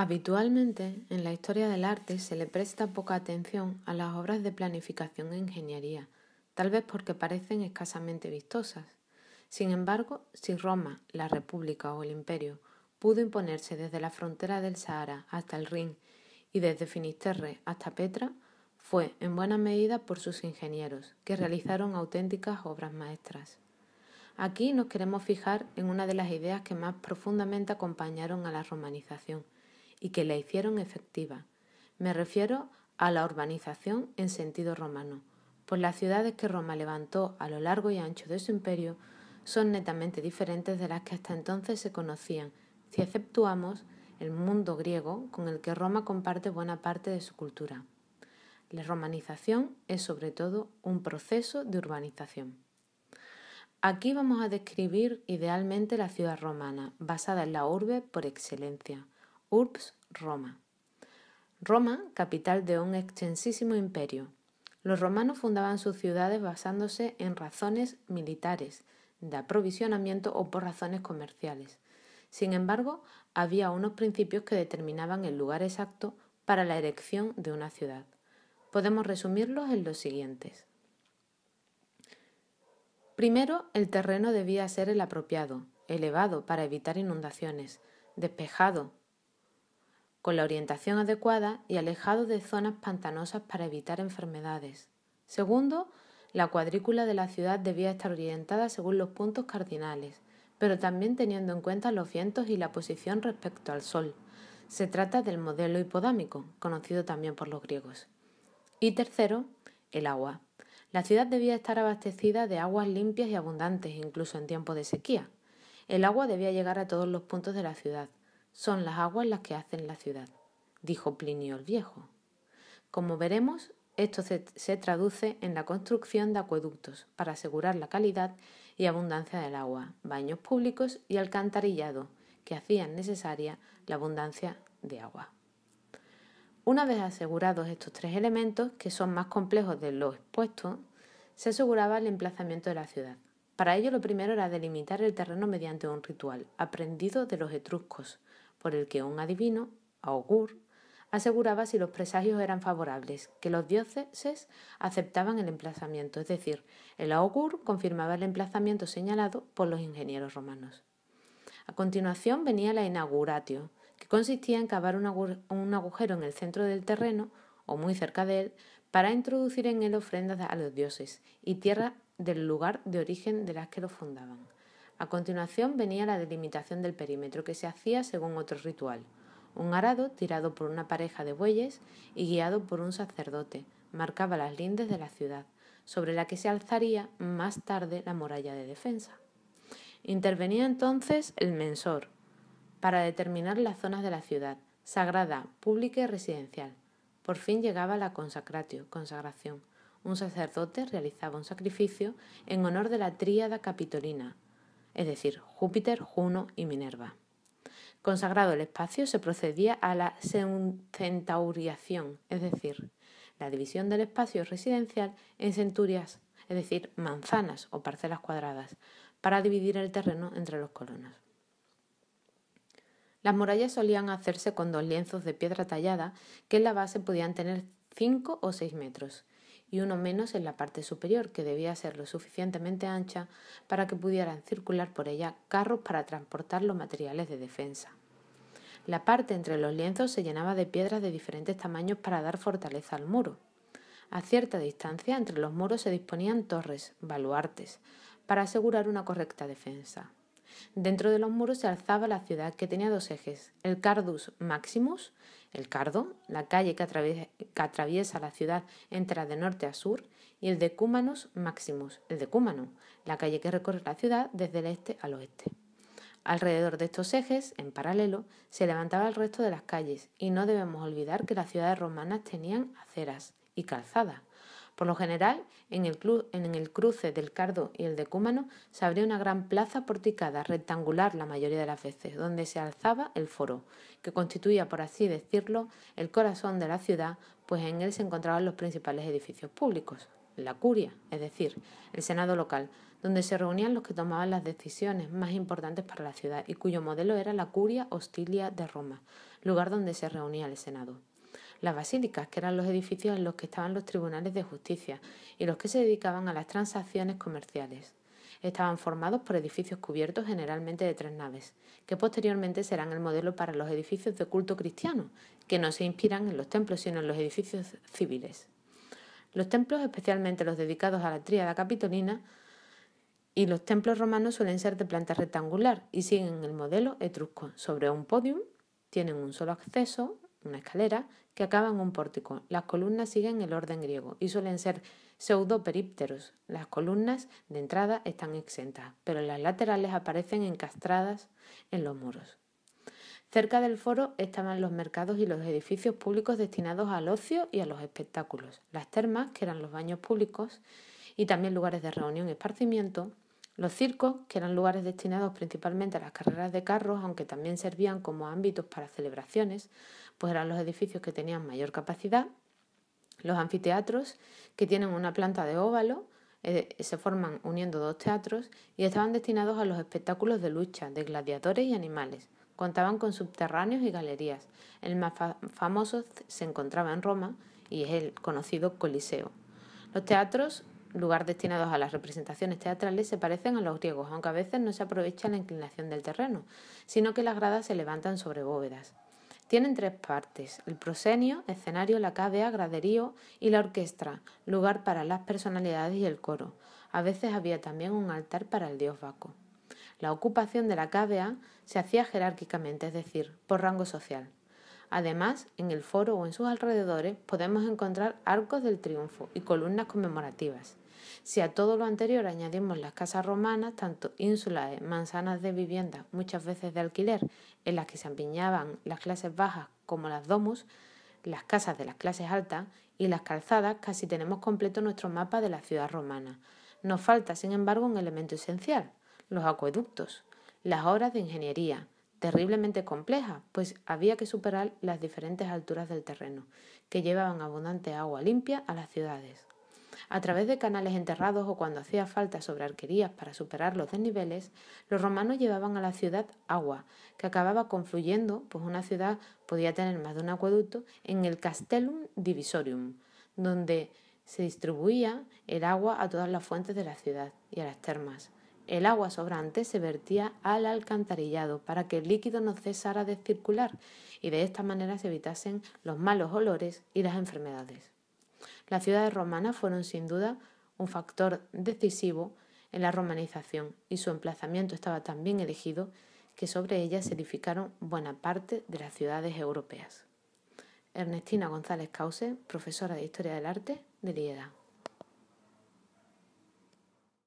Habitualmente, en la historia del arte se le presta poca atención a las obras de planificación e ingeniería, tal vez porque parecen escasamente vistosas. Sin embargo, si Roma, la República o el Imperio pudo imponerse desde la frontera del Sahara hasta el Rin y desde Finisterre hasta Petra, fue en buena medida por sus ingenieros, que realizaron auténticas obras maestras. Aquí nos queremos fijar en una de las ideas que más profundamente acompañaron a la romanización – y que la hicieron efectiva. Me refiero a la urbanización en sentido romano, pues las ciudades que Roma levantó a lo largo y ancho de su imperio son netamente diferentes de las que hasta entonces se conocían, si exceptuamos el mundo griego con el que Roma comparte buena parte de su cultura. La romanización es sobre todo un proceso de urbanización. Aquí vamos a describir idealmente la ciudad romana, basada en la urbe por excelencia, urbs Roma. Roma, capital de un extensísimo imperio. Los romanos fundaban sus ciudades basándose en razones militares, de aprovisionamiento o por razones comerciales. Sin embargo, había unos principios que determinaban el lugar exacto para la erección de una ciudad. Podemos resumirlos en los siguientes. Primero, el terreno debía ser el apropiado, elevado para evitar inundaciones, despejado con la orientación adecuada y alejado de zonas pantanosas para evitar enfermedades. Segundo, la cuadrícula de la ciudad debía estar orientada según los puntos cardinales, pero también teniendo en cuenta los vientos y la posición respecto al sol. Se trata del modelo hipodámico, conocido también por los griegos. Y tercero, el agua. La ciudad debía estar abastecida de aguas limpias y abundantes, incluso en tiempo de sequía. El agua debía llegar a todos los puntos de la ciudad, son las aguas las que hacen la ciudad, dijo Plinio el Viejo. Como veremos, esto se, traduce en la construcción de acueductos para asegurar la calidad y abundancia del agua, baños públicos y alcantarillado, que hacían necesaria la abundancia de agua. Una vez asegurados estos tres elementos, que son más complejos de lo expuesto, se aseguraba el emplazamiento de la ciudad. Para ello lo primero era delimitar el terreno mediante un ritual, aprendido de los etruscos, por el que un adivino, augur, aseguraba si los presagios eran favorables, que los dioses aceptaban el emplazamiento, es decir, el augur confirmaba el emplazamiento señalado por los ingenieros romanos. A continuación venía la inauguratio, que consistía en cavar un, agujero en el centro del terreno, o muy cerca de él, para introducir en él ofrendas a los dioses y tierra del lugar de origen de las que lo fundaban. A continuación venía la delimitación del perímetro que se hacía según otro ritual. Un arado, tirado por una pareja de bueyes y guiado por un sacerdote, marcaba las lindes de la ciudad, sobre la que se alzaría más tarde la muralla de defensa. Intervenía entonces el mensor para determinar las zonas de la ciudad, sagrada, pública y residencial. Por fin llegaba la consacratio, consagración. Un sacerdote realizaba un sacrificio en honor de la tríada capitolina, es decir, Júpiter, Juno y Minerva. Consagrado el espacio, se procedía a la centauriación, es decir, la división del espacio residencial en centurias, es decir, manzanas o parcelas cuadradas, para dividir el terreno entre los colonos. Las murallas solían hacerse con dos lienzos de piedra tallada que en la base podían tener 5 o 6 metros y uno menos en la parte superior, que debía ser lo suficientemente ancha para que pudieran circular por ella carros para transportar los materiales de defensa. La parte entre los lienzos se llenaba de piedras de diferentes tamaños para dar fortaleza al muro. A cierta distancia entre los muros se disponían torres, baluartes, para asegurar una correcta defensa. Dentro de los muros se alzaba la ciudad, que tenía dos ejes, el Cardus Maximus, el Cardo, la calle que, atraviesa, la ciudad, entra de norte a sur, y el Decumanus Maximus, el Decumano, la calle que recorre la ciudad desde el este al oeste. Alrededor de estos ejes, en paralelo, se levantaba el resto de las calles, y no debemos olvidar que las ciudades romanas tenían aceras, y calzada. Por lo general, en el, cruce del Cardo y el de se abría una gran plaza porticada, rectangular la mayoría de las veces, donde se alzaba el foro, que constituía, por así decirlo, el corazón de la ciudad, pues en él se encontraban los principales edificios públicos, la curia, es decir, el Senado local, donde se reunían los que tomaban las decisiones más importantes para la ciudad y cuyo modelo era la curia hostilia de Roma, lugar donde se reunía el Senado las basílicas, que eran los edificios en los que estaban los tribunales de justicia y los que se dedicaban a las transacciones comerciales. Estaban formados por edificios cubiertos generalmente de tres naves, que posteriormente serán el modelo para los edificios de culto cristiano, que no se inspiran en los templos sino en los edificios civiles. Los templos, especialmente los dedicados a la tríada capitolina, y los templos romanos suelen ser de planta rectangular y siguen el modelo etrusco. Sobre un podium tienen un solo acceso una escalera, que acaba en un pórtico. Las columnas siguen el orden griego y suelen ser pseudoperípteros. Las columnas de entrada están exentas, pero las laterales aparecen encastradas en los muros. Cerca del foro estaban los mercados y los edificios públicos destinados al ocio y a los espectáculos, las termas, que eran los baños públicos, y también lugares de reunión y esparcimiento, los circos, que eran lugares destinados principalmente a las carreras de carros, aunque también servían como ámbitos para celebraciones, pues eran los edificios que tenían mayor capacidad. Los anfiteatros, que tienen una planta de óvalo, eh, se forman uniendo dos teatros y estaban destinados a los espectáculos de lucha, de gladiadores y animales. Contaban con subterráneos y galerías. El más famoso se encontraba en Roma y es el conocido Coliseo. Los teatros lugar destinados a las representaciones teatrales, se parecen a los griegos, aunque a veces no se aprovecha la inclinación del terreno, sino que las gradas se levantan sobre bóvedas. Tienen tres partes, el prosenio, escenario, la cavea, graderío y la orquesta, lugar para las personalidades y el coro. A veces había también un altar para el dios Baco. La ocupación de la cavea se hacía jerárquicamente, es decir, por rango social. Además, en el foro o en sus alrededores podemos encontrar arcos del triunfo y columnas conmemorativas. Si a todo lo anterior añadimos las casas romanas, tanto ínsulas, manzanas de vivienda, muchas veces de alquiler, en las que se empiñaban las clases bajas como las domus, las casas de las clases altas y las calzadas, casi tenemos completo nuestro mapa de la ciudad romana. Nos falta, sin embargo, un elemento esencial, los acueductos, las obras de ingeniería, terriblemente complejas, pues había que superar las diferentes alturas del terreno, que llevaban abundante agua limpia a las ciudades. A través de canales enterrados o cuando hacía falta sobre arquerías para superar los desniveles, los romanos llevaban a la ciudad agua, que acababa confluyendo, pues una ciudad podía tener más de un acueducto, en el Castellum Divisorium, donde se distribuía el agua a todas las fuentes de la ciudad y a las termas. El agua sobrante se vertía al alcantarillado para que el líquido no cesara de circular y de esta manera se evitasen los malos olores y las enfermedades. Las ciudades romanas fueron sin duda un factor decisivo en la romanización y su emplazamiento estaba tan bien elegido que sobre ellas se edificaron buena parte de las ciudades europeas. Ernestina González Cause, profesora de Historia del Arte de Lieda.